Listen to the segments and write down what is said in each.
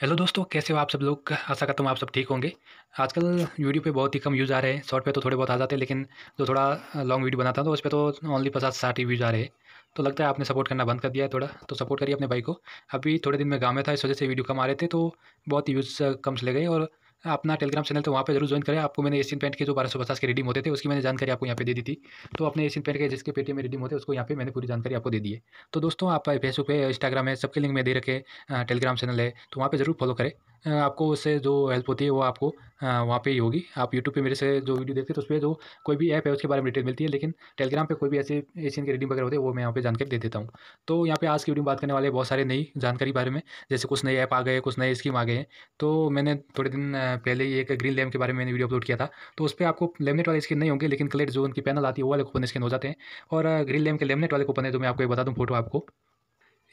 hello दोस्तों कैसे हो आप सब लोग आशा करता हूँ आप सब ठीक होंगे आजकल वीडियो पे बहुत ही कम व्यूज़ आ रहे हैं शॉर्ट पे तो थोड़े बहुत आ जाते हैं लेकिन जो थोड़ा लॉन्ग वीडियो बनाता हूँ तो उस पर तो ओनली पचास साठ ही व्यूज़ आ रहे हैं तो लगता है आपने सपोर्ट करना बंद कर दिया है थोड़ा तो सपोर्ट करिए अपने भाई को अभी थोड़े दिन में गाँव में था इस वजह से वीडियो कम आ रहे थे तो बहुत ही व्यूज़ कम चले गए और अपना टेलीग्राम चैनल तो वहाँ पे जरूर ज्वाइन करें आपको मैंने एशियन पेंट के जो बारह सौ पचास के रिडीम होते थे उसकी मैंने जानकारी आपको यहाँ पे दे दी थी तो अपने एशियन पेंट के जिसके पेटी में रिडीम होते उसको यहाँ पे मैंने पूरी जानकारी आपको दे दी है तो दोस्तों आप फेसबुक है इंस्टाग्राम है सबके लिंक में दे रखे टेलीग्राम चैनल है तो वहाँ पर जरूर फॉलो करें आपको उससे जो हेल्प होती है वो आपको वहाँ पे ही होगी आप यूट्यूब पे मेरे से जो वीडियो देखते हैं तो पर जो कोई भी ऐप है उसके बारे में डिटेल मिलती है लेकिन टेलीग्राम पे कोई भी ऐसे एशियन के रीडिंग वगैरह होते हैं वो मैं यहाँ पे जानकारी दे देता हूँ तो यहाँ पे आज की वीडियो में बात करने वाले बहुत सारे नई जानकारी बारे में जैसे कुछ नए ऐप आ गए कुछ नए स्कीम आ गए हैं तो मैंने थोड़े दिन पहले ही एक ग्रीन लैम के बारे में मैंने वीडियो अपलोड किया था तो उस पर आपको लेमनेट वाले स्किन नहीं होंगे लेकिन क्लेट जो उनकी पैनल आती है वो वाले कूपन स्किन हो जाते हैं और ग्रीन लैम के लेमनेट वाले कूपन है जो तो मैं आपको बता दूँ फोटो आपको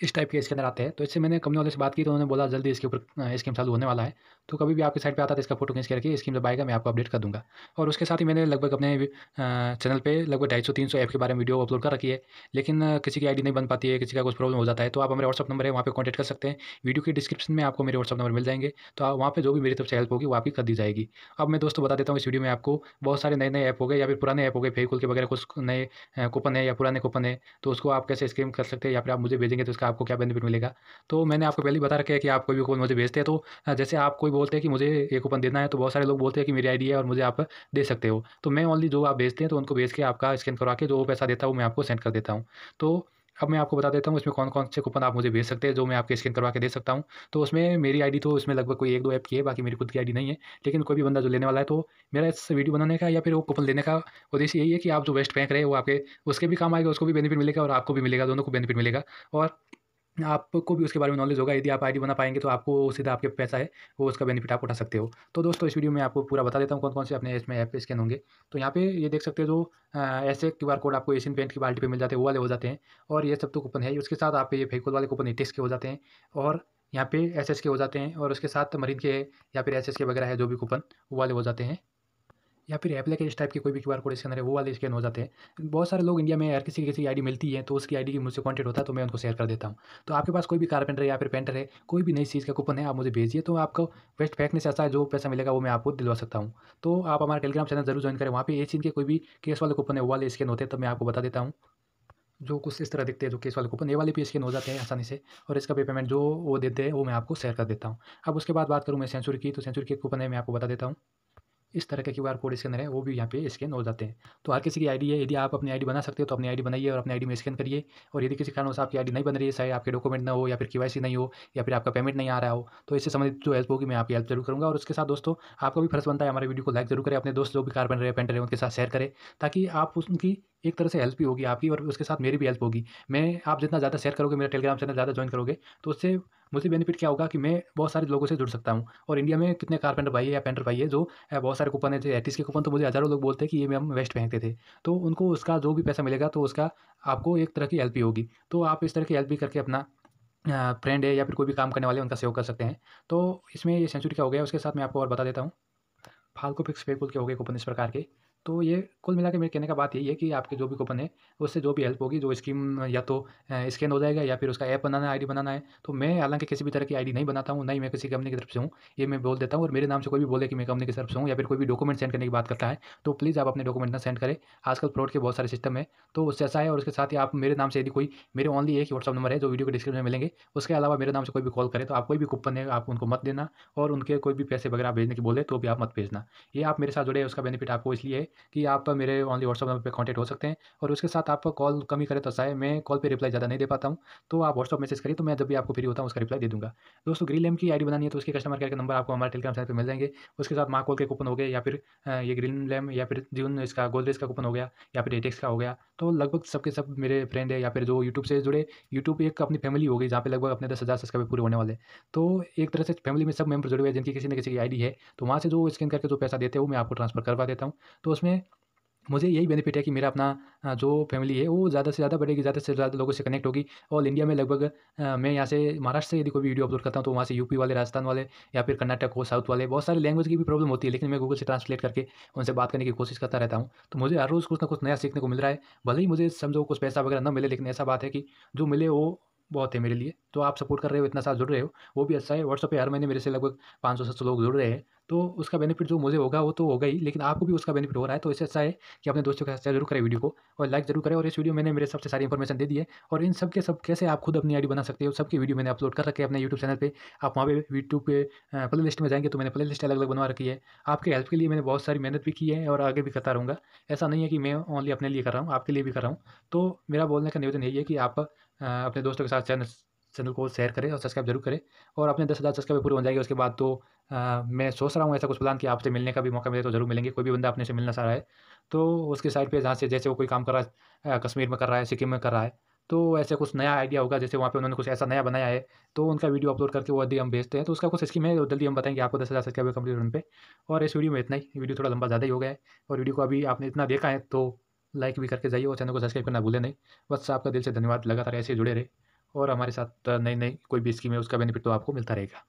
इस टाइप के इसके अंदर आते हैं तो इससे मैंने कंपनी वाले से बात की तो उन्होंने बोला जल्दी इसके ऊपर स्कीम चालू होने वाला है तो कभी भी आपके साइड पे आता था तो इसका फोटो खींच करके स्कीम जब आएगा मैं आपको अपडेट कर दूंगा और उसके साथ ही मैंने लगभग अपने चैनल पे लगभग ढाई सौ तीन सौ ऐप के बारे में वीडियो अपलोड कर रखी है लेकिन किसी की आई नहीं बन पाती है किसी का कुछ प्रॉब्लम हो जाता है तो आप हमारे व्हाट्सअप नंबर है वहाँ पर कॉन्टेक्ट कर सकते हैं वीडियो के डिस्क्रिप्शन में आपको मेरे व्हाट्सअप नंबर मिल जाएंगे तो आप वहाँ पर जो भी मेरी तरफ से हेल्प होगी वो आपकी कर दी जाएगी अब मैं दोस्तों बता देता हूँ इस वीडियो में आपको बहुत सारे नए नए ऐप हो गए या फिर पुराने ऐप हो गए फेकुल के वगैरह कुछ नए कूपन है या पुराने कूपन है तो उसको आप कैसे स्कीम कर सकते हैं या फिर आप मुझे भेजेंगे तो इसका आपको क्या बेनिफिट मिलेगा तो मैंने आपको पहले बता रखा है कि आप कोई भी कूपन मुझे भेजते हैं तो जैसे आप कोई बोलते हैं कि मुझे ये कूपन देना है तो बहुत सारे लोग बोलते हैं कि मेरी आईडी है और मुझे आप दे सकते हो तो मैं ओनली जो आप भेजते हैं तो उनको भेज के आपका स्कैन करवा के जो पैसा देता हूँ मैं आपको सेंड कर देता हूँ तो अब मैं आपको बता देता हूँ इसमें कौन कौन से कूपन आप मुझे भेज सकते हैं जो मैं आपके स्कैन करवा के दे सकता हूँ तो उसमें मेरी आईडी तो इसमें लगभग कोई एक दो ऐप की है बाकी मेरी खुद की आईडी नहीं है लेकिन कोई भी बंदा जो लेने वाला है तो मेरा इस वीडियो बनाने का या फिर वो कूपन लेने का उद्देश्य यही है कि आप जो वेस्ट फेंक रहे वो आपके उसके भी काम आएगा उसको भी बेनिफिट मिलेगा और आपको भी मिलेगा दोनों को बेनिफिट मिलेगा और आपको भी उसके बारे में नॉलेज होगा यदि आप आईडी बना पाएंगे तो आपको सीधा आपके पैसा है वो उसका बेनिफिट आप उठा सकते हो तो दोस्तों इस वीडियो में आपको पूरा बता देता हूँ कौन कौन से अपने इसमें ऐप स्कैन होंगे तो यहाँ पे ये देख सकते हो जो ऐसे क्यू आर कोड आपको एशियन पेंट की बाल्टी पर मिल जाते हैं वो वाले हो जाते हैं और ये सब तो कूपन है उसके साथ आप ये फेकोल वाले कूपन इटेक्स के हो जाते हैं और यहाँ पे एस के हो जाते हैं और उसके साथ मरीन के या फिर एस के वगैरह है जो भी कूपन वो वाले हो जाते हैं या फिर एप्ले के इस टाइप के कोई भी क्यू आर कोड इसके अंदर है वो वाले स्कैन हो जाते हैं बहुत सारे लोग इंडिया में यार किसी किसी आईडी मिलती है तो उसकी आईडी की मुझसे कॉन्टेक्ट होता है तो मैं उनको शेयर कर देता हूँ तो आपके पास कोई भी कारपेंटर या फिर पेंटर है कोई भी नई चीज़ का कूपन है आप मुझे भेजिए तो आपको बेस्ट फेंकने से है जो पैसा मिलेगा वो मैं आपको दिलवा सकता हूँ तो आप हमारा टेलीग्राम चैनल जरूर ज्वाइन करें वहाँ पर ए चीज़ के कोई भी केस वाले कूपन है वो वाले स्कैन होते हैं तो मैं आपको बता देता हूँ जो कुछ इस तरह दिखते हैं जो केस वाले कूपन ये वाले भी स्कैन हो जाते हैं आसानी से और इसका भी पेमेंट जो वो देते हैं वो मैं आपको शेयर कर देता हूँ अब उसके बाद बात करूँ मैं सेंचुरी की तो सेंचुरी के कूपन है मैं आपको बता देता हूँ इस तरह के क्यू आर कोड स्कैनर है वो भी यहाँ पे स्कैन हो जाते हैं तो हर किसी की आईडी है यदि आप अपनी आईडी बना सकते हो तो अपनी आईडी बनाइए और अपनी आईडी में स्कैन करिए और यदि किसी कारणों से आपकी आईडी नहीं बन रही है चाहे आपके डॉक्यूमेंट ना हो या फिर के नहीं हो या फिर आपका पेमेंट नहीं आ रहा हो तो इससे संबंधित जो हेल्प होगी मैं आपकी हेल्प जरूर करूँगा और उसके साथ दोस्तों आपका भी फर्ज बनता है हमारे वीडियो को लाइक जरूर करें अपने दोस्त जो भी कार बन रहे हैं पेंटर है उनके साथ शेयर करें ताकि आप उनकी एक तरह से हेल्प भी होगी आपकी और उसके साथ मेरी भी हेल्प होगी मैं आप जितना ज़्यादा शेयर करोगे मेरा टेलीग्राम चैनल ज़्यादा ज्वाइन करोगे तो उससे मुझे बेनिफिट क्या होगा कि मैं बहुत सारे लोगों से जुड़ सकता हूँ और इंडिया में कितने कारपेंटर भाई है या पेंटर भाई है जो बहुत सारे कूपन है एटीस के कूपन तो मुझे हज़ारों लोग बोलते हैं कि ये हम वेस्ट फेंकते थे तो उनको उसका जो भी पैसा मिलेगा तो उसका आपको एक तरह की हेल्प होगी तो आप इस तरह की हेल्प करके अपना फ्रेंड है या फिर कोई भी काम करने वाले उनका सेवा कर सकते हैं तो इसमें ये सेंचुरी क्या हो गया उसके साथ मैं आपको और बता देता हूँ फाल्को फिक्स पे के हो गए कूपन इस प्रकार के तो ये कुल मिला के मेरे कहने का बात यही है कि आपके जो भी कूपन है उससे जो भी हेल्प होगी जो स्कीम या तो स्कैन हो जाएगा या फिर उसका ऐप बनाना है आईडी बनाना है तो मैं हालांकि किसी भी तरह की आईडी नहीं बनाता हूँ नहीं मैं किसी कंपनी की तरफ से हूँ ये मैं बोल देता हूँ और मेरे नाम से कोई भी बोले कि मैं कंपनी की तरफ से हूँ या फिर कोई भी डॉक्यूमेंट सेंड करने की बात करता है तो प्लीज़ आप अपने डॉक्यूमेंट ना सेंड करें आजकल फ्रॉड के बहुत सारे सिस्टम है तो उससे ऐसा है और उसके साथ ही आप मेरे नाम से यदि कोई मेरे ओनली एक व्हाट्सअप नंबर है जो वीडियो के डिस्क्रिप्शन में मिलेंगे उसके अलावा मेरे नाम से कोई भी कॉल करें तो आप कोई भी कूपन है आप उनको मत देना और उनके कोई भी पैसे वगैरह भेजने की बोले तो भी आप मत भेजना ये आप मेरे साथ जुड़े उसका बेनिफिट आपको इसलिए है कि आप मेरे ऑनली व्हाट्सअप नंबर पर कॉन्टैक्ट हो सकते हैं और उसके साथ आप कॉल कमी करें तो सही मैं कॉल पर रिप्लाई ज़्यादा नहीं दे पाता हूँ तो आप व्हाट्सअप मैसेज करिए तो मैं जब भी आपको फ्री होता हूँ उसका रिप्लाई दे दूँगा दोस्तों ग्रीन लैम की आई बनानी है तो उसके कस्टमर केयर का नंबर आपको हमारे टेलीग्राम साइट पर मिल जाएंगे उसके साथ माँ कॉल के कूपन हो गए या फिर ये ग्रीन लैम या फिर जीवन इसका गोदरेज का कूपन हो गया या फिर एटेक्स का हो गया तो लगभग सबके सब मेरे फ्रेंड है या फिर जो यूट्यूब से जुड़े यूट्यूब एक अपनी फैमिली हो गई जहाँ पर लगभग अपने दस हज़ार सब्सक्राइबर पूरे होने वाले तो एक तरह से फैमिली में सब मेंबर जुड़े हुए हैं जिनकी किसी न किसी की आईडी है तो वहाँ से जो स्कैन करके जो पैसा देते हैं वो मैं आपको ट्रांसफर करवा देता हूँ तो उस उसमें मुझे यही बेनिफिट है कि मेरा अपना जो फैमिली है वो ज़्यादा से ज़्यादा बढ़ेगी ज़्यादा से ज़्यादा लोगों से कनेक्ट होगी ऑल इंडिया में लगभग मैं यहाँ से महाराष्ट्र से यदि कोई वीडियो अपलोड करता हूँ तो वहाँ से यूपी वाले राजस्थान वाले या फिर कर्नाटक हो साउथ वाले बहुत सारे लैंग्वेज की भी प्रॉब्लम होती है लेकिन मैं गूगल से ट्रांसलेट करके उनसे बात करने की कोशिश करता रहता हूँ तो मुझे हर रोज़ कुछ ना कुछ नया सीखने को मिल रहा है भले ही मुझे समझो कुछ पैसा वगैरह न मिले लेकिन ऐसा बात है कि जो मिले वो बहुत है मेरे लिए तो आप सपोर्ट कर रहे हो इतना साथ जुड़ रहे हो वो भी अच्छा है व्हाट्सअप पे हर महीने मेरे से लगभग पाँच सौ सौ लोग जुड़ रहे हैं तो उसका बेनिफिट जो मुझे होगा वो तो होगा ही लेकिन आपको भी उसका बेनिफिट हो रहा है तो इससे अच्छा है कि अपने दोस्तों के साथ जरूर करें वीडियो को और लाइक जरूर करें और इस वीडियो मैंने मेरे सबसे सारी इन्फॉर्मेशन दे दी है और इन सब के सब कैसे आप खुद अपनी आईडी बना सकते हो सबकी वीडियो मैंने अपलोड कर रखे अपने यूट्यूब चैनल पर आप वहाँ पर यूट्यूब पे प्ले लिस्ट में जाएंगे तो मैंने प्ले लिस्ट अलग अलग बनवा रखी है आपके हेल्प के लिए मैंने बहुत सारी मेहनत भी की है और आगे भी करता रहूँगा ऐसा नहीं है कि मैं ओनली अपने लिए कर रहा हूँ आपके लिए भी कर रहा हूँ तो मेरा बोलने का निवेदन यही है कि आप अपने दोस्तों के साथ चैनल चैनल को शेयर करें और सब्सक्राइब जरूर करें और अपने दस हज़ार सब्सक्राइब पूरे हो जाएगी उसके बाद तो आ, मैं सोच रहा हूँ ऐसा कुछ प्लान कि आपसे मिलने का भी मौका मिले तो जरूर मिलेंगे कोई भी बंदा अपने से मिलना चाह रहा है तो उसके साइड पे जहाँ से जैसे वो कोई काम कर रहा है कश्मीर में कर रहा है सिक्किम में कर रहा है तो ऐसे कुछ नया आइडिया होगा जैसे वहाँ पे उन्होंने कुछ ऐसा नया बनाया है तो उनका वीडियो अपलोड करके वो यदि हम भेजते हैं तो उसका कुछ स्कीम है जल्दी हम बताएंगे आपको दस हज़ार सब्सक्राइबर कंप्लीट होने पे और इस वीडियो में इतना ही वीडियो थोड़ा लंबा ज़्यादा ही हो गया है और वीडियो को अभी आपने इतना देखा है तो लाइक भी करके जाइए और चैनल को सब्सक्राइब करना भूले नहीं बस आपका दिल से धन्यवाद लगातार ऐसे जुड़े रहे और हमारे साथ नई नई कोई भी स्कीम है उसका बेनिफिट तो आपको मिलता रहेगा